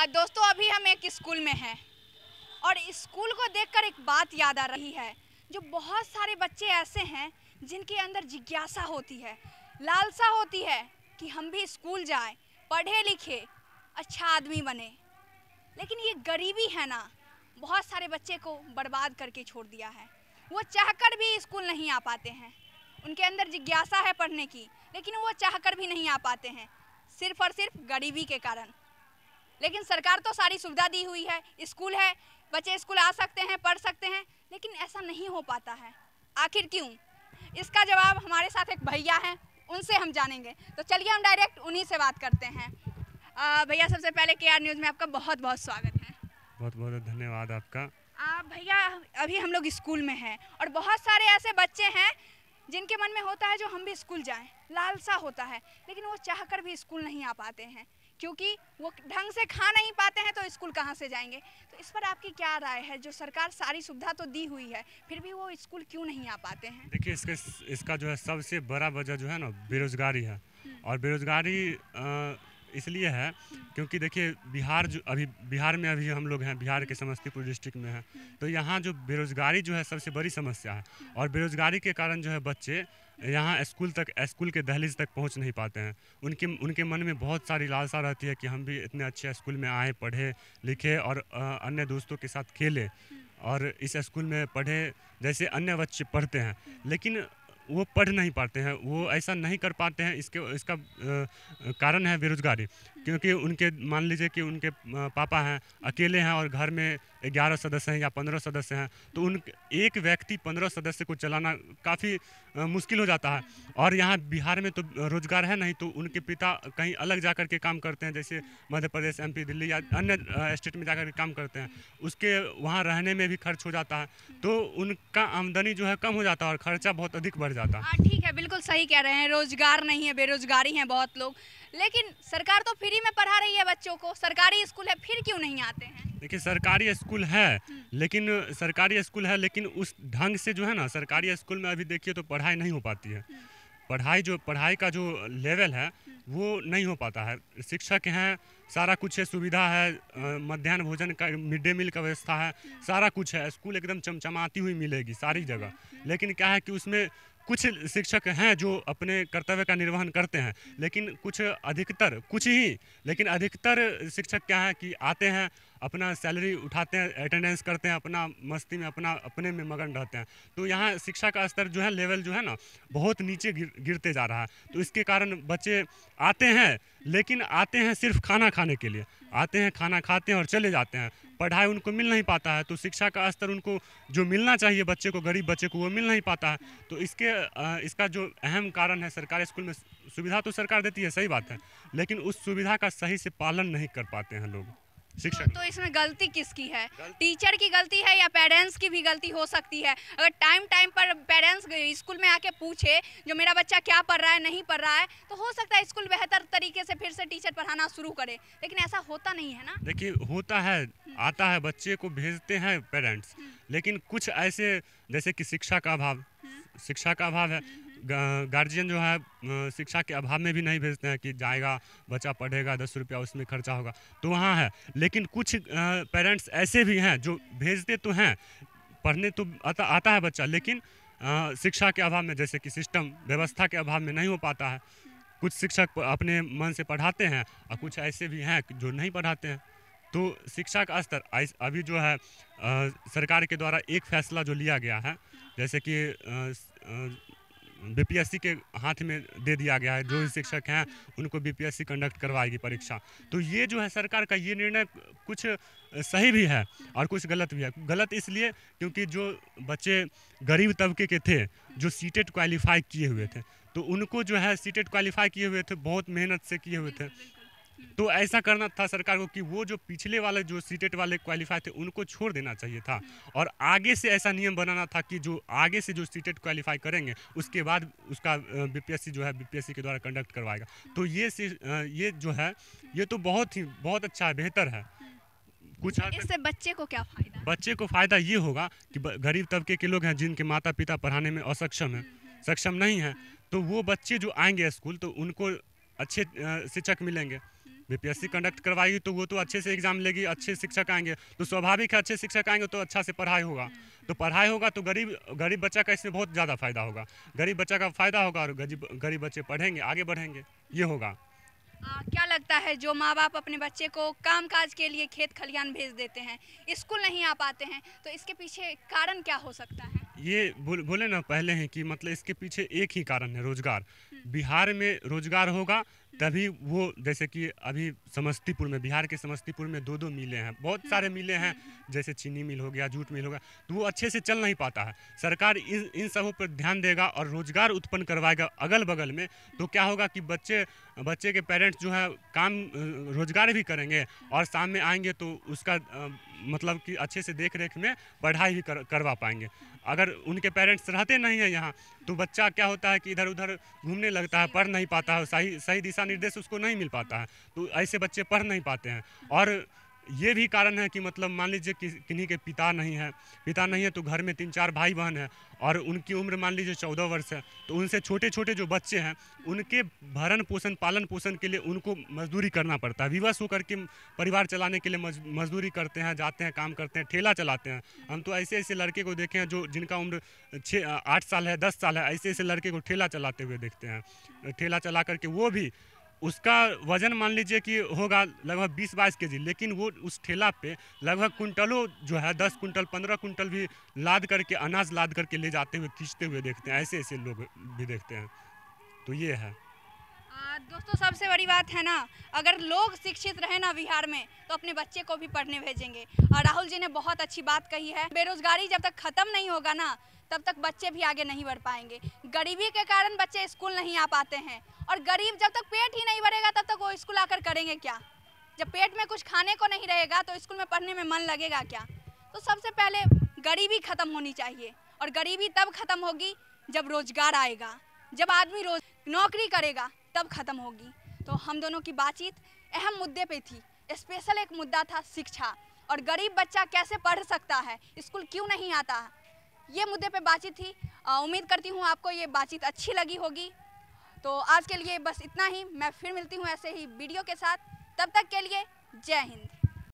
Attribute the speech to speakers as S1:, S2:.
S1: और दोस्तों अभी हम एक स्कूल में हैं और स्कूल को देखकर एक बात याद आ रही है जो बहुत सारे बच्चे ऐसे हैं जिनके अंदर जिज्ञासा होती है लालसा होती है कि हम भी स्कूल जाएं, पढ़े लिखे अच्छा आदमी बने लेकिन ये गरीबी है ना बहुत सारे बच्चे को बर्बाद करके छोड़ दिया है वो चाहकर भी स्कूल नहीं आ पाते हैं उनके अंदर जिज्ञासा है पढ़ने की लेकिन वो चाहकर भी नहीं आ पाते हैं सिर्फ और सिर्फ गरीबी के कारण लेकिन सरकार तो सारी सुविधा दी हुई है स्कूल है बच्चे स्कूल आ सकते हैं पढ़ सकते हैं लेकिन ऐसा नहीं हो पाता है आखिर क्यों इसका जवाब हमारे साथ एक भैया हैं उनसे हम जानेंगे तो चलिए हम डायरेक्ट उन्हीं से बात करते हैं भैया सबसे पहले के न्यूज़ में आपका बहुत बहुत स्वागत है
S2: बहुत बहुत धन्यवाद आपका
S1: भैया अभी हम लोग स्कूल में हैं और बहुत सारे ऐसे बच्चे हैं जिनके मन में होता है जो हम भी स्कूल जाएं लालसा होता है लेकिन वो चाह कर भी स्कूल नहीं आ पाते हैं क्योंकि वो ढंग से खा नहीं पाते हैं तो स्कूल कहाँ से जाएंगे तो इस पर आपकी क्या राय है जो सरकार सारी सुविधा तो दी हुई है फिर भी वो स्कूल क्यों नहीं आ पाते हैं
S2: देखिए इसके इसका जो है सबसे बड़ा वजह जो है ना बेरोजगारी है हम्म। और बेरोजगारी इसलिए है हम्म। क्योंकि देखिए बिहार जो अभी बिहार में अभी हम लोग हैं बिहार के समस्तीपुर डिस्ट्रिक्ट में हैं हम्म। तो यहाँ जो बेरोज़गारी जो है सबसे बड़ी समस्या है और बेरोज़गारी के कारण जो है बच्चे यहाँ स्कूल तक स्कूल के दहलीज तक पहुँच नहीं पाते हैं उनके उनके मन में बहुत सारी लालसा रहती है कि हम भी इतने अच्छे स्कूल में आए पढ़े लिखे और अन्य दोस्तों के साथ खेले और इस स्कूल में पढ़े जैसे अन्य बच्चे पढ़ते हैं लेकिन वो पढ़ नहीं पाते हैं वो ऐसा नहीं कर पाते हैं इसके इसका कारण है बेरोज़गारी क्योंकि उनके मान लीजिए कि उनके पापा हैं अकेले हैं और घर में ग्यारह सदस्य हैं या पंद्रह सदस्य हैं तो उन एक व्यक्ति पंद्रह सदस्य को चलाना काफ़ी मुश्किल हो जाता है और यहाँ बिहार में तो रोजगार है नहीं तो उनके पिता कहीं अलग जा कर के काम करते हैं जैसे मध्य प्रदेश एम दिल्ली या अन्य स्टेट में जा कर के काम करते हैं उसके वहाँ रहने में भी खर्च हो जाता है तो उनका आमदनी जो है कम हो जाता है और खर्चा बहुत अधिक बढ़ जाता है
S1: हाँ, ठीक है बिल्कुल सही कह रहे हैं रोजगार नहीं है बेरोजगारी हैं बहुत लोग लेकिन सरकार तो फ्री में पढ़ा रही है बच्चों को सरकारी स्कूल है फिर क्यों नहीं आते हैं
S2: देखिए सरकारी स्कूल है लेकिन सरकारी स्कूल है लेकिन उस ढंग से जो है ना सरकारी स्कूल में अभी देखिए तो पढ़ाई नहीं हो पाती है पढ़ाई जो पढ़ाई का जो लेवल है वो नहीं हो पाता है शिक्षक हैं सारा कुछ है सुविधा है मध्यान्ह भोजन का मिड डे मील का व्यवस्था है सारा कुछ है स्कूल एकदम चमचमाती हुई मिलेगी सारी जगह लेकिन क्या है कि उसमें कुछ शिक्षक हैं जो अपने कर्तव्य का निर्वहन करते हैं लेकिन कुछ अधिकतर कुछ ही लेकिन अधिकतर शिक्षक क्या है कि आते हैं अपना सैलरी उठाते हैं अटेंडेंस करते हैं अपना मस्ती में अपना अपने में मगन रहते हैं तो यहाँ शिक्षा का स्तर जो है लेवल जो है ना बहुत नीचे गिर, गिरते जा रहा है तो इसके कारण बच्चे आते हैं लेकिन आते हैं सिर्फ खाना खाने के लिए आते हैं खाना खाते हैं और चले जाते हैं पढ़ाई उनको मिल नहीं पाता है तो शिक्षा का स्तर उनको जो मिलना चाहिए बच्चे को गरीब बच्चे को वो मिल नहीं पाता है तो इसके इसका जो अहम कारण है सरकारी स्कूल में सुविधा तो सरकार देती है सही बात है लेकिन उस सुविधा का सही से पालन नहीं कर पाते हैं लोग शिक्षक तो, तो
S1: इसमें गलती किसकी है गलती? टीचर की गलती है या पेरेंट्स की भी गलती हो सकती है अगर टाइम टाइम पर पेरेंट्स स्कूल में आके पूछे जो मेरा बच्चा क्या पढ़ रहा है नहीं पढ़ रहा है तो हो सकता है स्कूल बेहतर तरीके से फिर से टीचर पढ़ाना शुरू करे लेकिन ऐसा होता नहीं है ना
S2: देखिए होता है आता है बच्चे को भेजते हैं पेरेंट्स हम्म। लेकिन कुछ ऐसे जैसे कि शिक्षा का अभाव हम्म। शिक्षा का अभाव है हम्म। गार्जियन जो है शिक्षा के अभाव में भी नहीं भेजते हैं कि जाएगा बच्चा पढ़ेगा दस रुपया उसमें खर्चा होगा तो वहाँ है लेकिन कुछ पेरेंट्स ऐसे भी हैं जो भेजते तो हैं पढ़ने तो आता आता है बच्चा लेकिन शिक्षा के अभाव में जैसे कि सिस्टम व्यवस्था के अभाव में नहीं हो पाता है कुछ शिक्षक अपने मन से पढ़ाते हैं और कुछ ऐसे भी हैं जो नहीं पढ़ाते हैं तो शिक्षा का स्तर अभी जो है आ, सरकार के द्वारा एक फैसला जो लिया गया है जैसे कि बीपीएससी के हाथ में दे दिया गया है जो शिक्षक हैं उनको बीपीएससी कंडक्ट करवाएगी परीक्षा तो ये जो है सरकार का ये निर्णय कुछ सही भी है और कुछ गलत भी है गलत इसलिए क्योंकि जो बच्चे गरीब तबके के थे जो सीटेट क्वालिफाई किए हुए थे तो उनको जो है सीटेट क्वालिफाई किए हुए थे बहुत मेहनत से किए हुए थे तो ऐसा करना था सरकार को कि वो जो पिछले वाले जो सीटेट वाले क्वालिफाई थे उनको छोड़ देना चाहिए था और आगे से ऐसा नियम बनाना था कि जो आगे से जो सीटेट क्वालिफाई करेंगे उसके बाद उसका बीपीएससी जो है बीपीएससी के द्वारा कंडक्ट करवाएगा तो ये ये जो है ये तो बहुत ही बहुत अच्छा है बेहतर है कुछ इससे
S1: बच्चे को क्या फायदा
S2: बच्चे को फायदा ये होगा कि गरीब तबके के लोग हैं जिनके माता पिता पढ़ाने में असक्षम है सक्षम नहीं है तो वो बच्चे जो आएंगे स्कूल तो उनको अच्छे शिक्षक मिलेंगे बीपीएससी कंडक्ट करवाएगी तो वो तो अच्छे से एग्जाम लेगी अच्छे शिक्षक आएंगे तो स्वाभाविक है अच्छे शिक्षक आएंगे तो अच्छा से पढ़ाई होगा तो पढ़ाई होगा तो गरीब गरीब बच्चा का इसमें बहुत ज़्यादा फायदा होगा गरीब बच्चा का फायदा होगा और गरीब गरीब बच्चे पढ़ेंगे आगे बढ़ेंगे ये होगा
S1: आ, क्या लगता है जो माँ बाप अपने बच्चे को काम काज के लिए खेत खलिहान भेज देते हैं स्कूल नहीं आ पाते हैं तो इसके पीछे कारण क्या हो सकता
S2: है ये बोले ना पहले हैं कि मतलब इसके पीछे एक ही कारण है रोजगार हम्म। बिहार में रोजगार होगा तभी वो जैसे कि अभी समस्तीपुर में बिहार के समस्तीपुर में दो दो मिले हैं बहुत हम्म, सारे मिले हैं हम्म, हम्म। जैसे चीनी मिल हो गया जूट मिल हो गया तो वो अच्छे से चल नहीं पाता है सरकार इन इन सबों पर ध्यान देगा और रोजगार उत्पन्न करवाएगा अगल बगल में तो क्या होगा कि बच्चे बच्चे के पेरेंट्स जो है काम रोजगार भी करेंगे और शाम में आएंगे तो उसका मतलब कि अच्छे से देख रेख में पढ़ाई भी कर, करवा पाएंगे अगर उनके पेरेंट्स रहते नहीं हैं यहाँ तो बच्चा क्या होता है कि इधर उधर घूमने लगता है पढ़ नहीं पाता है सही सही दिशा निर्देश उसको नहीं मिल पाता है तो ऐसे बच्चे पढ़ नहीं पाते हैं और ये भी कारण है कि मतलब मान लीजिए कि, किन्हीं के पिता नहीं है पिता नहीं है तो घर में तीन चार भाई बहन है और उनकी उम्र मान लीजिए चौदह वर्ष है तो उनसे छोटे छोटे जो बच्चे हैं उनके भरण पोषण पालन पोषण के लिए उनको मजदूरी करना पड़ता है विवश होकर के परिवार चलाने के लिए मजदूरी करते हैं जाते हैं काम करते हैं ठेला चलाते हैं हम तो ऐसे ऐसे लड़के को देखे हैं जो जिनका उम्र छः आठ साल है दस साल है ऐसे ऐसे लड़के को ठेला चलाते हुए देखते हैं ठेला चला करके वो भी उसका वज़न मान लीजिए कि होगा लगभग बीस बाईस के लेकिन वो उस ठेला पे लगभग कुंटलों जो है दस कुंटल पंद्रह कुंटल भी लाद करके अनाज लाद करके ले जाते हुए खींचते हुए देखते हैं ऐसे ऐसे लोग भी देखते हैं तो ये है
S1: दोस्तों सबसे बड़ी बात है ना अगर लोग शिक्षित रहे ना बिहार में तो अपने बच्चे को भी पढ़ने भेजेंगे और राहुल जी ने बहुत अच्छी बात कही है बेरोजगारी जब तक खत्म नहीं होगा ना तब तक बच्चे भी आगे नहीं बढ़ पाएंगे गरीबी के कारण बच्चे स्कूल नहीं आ पाते हैं और गरीब जब तक पेट ही नहीं भरेगा तब तक वो स्कूल आकर करेंगे क्या जब पेट में कुछ खाने को नहीं रहेगा तो स्कूल में पढ़ने में मन लगेगा क्या तो सबसे पहले गरीबी खत्म होनी चाहिए और गरीबी तब खत्म होगी जब रोजगार आएगा जब आदमी रोज नौकरी करेगा तब ख़त्म होगी तो हम दोनों की बातचीत अहम मुद्दे पे थी स्पेशल एक मुद्दा था शिक्षा और गरीब बच्चा कैसे पढ़ सकता है स्कूल क्यों नहीं आता ये मुद्दे पे बातचीत थी उम्मीद करती हूँ आपको ये बातचीत अच्छी लगी होगी तो आज के लिए बस इतना ही मैं फिर मिलती हूँ ऐसे ही वीडियो के साथ तब तक के लिए जय हिंद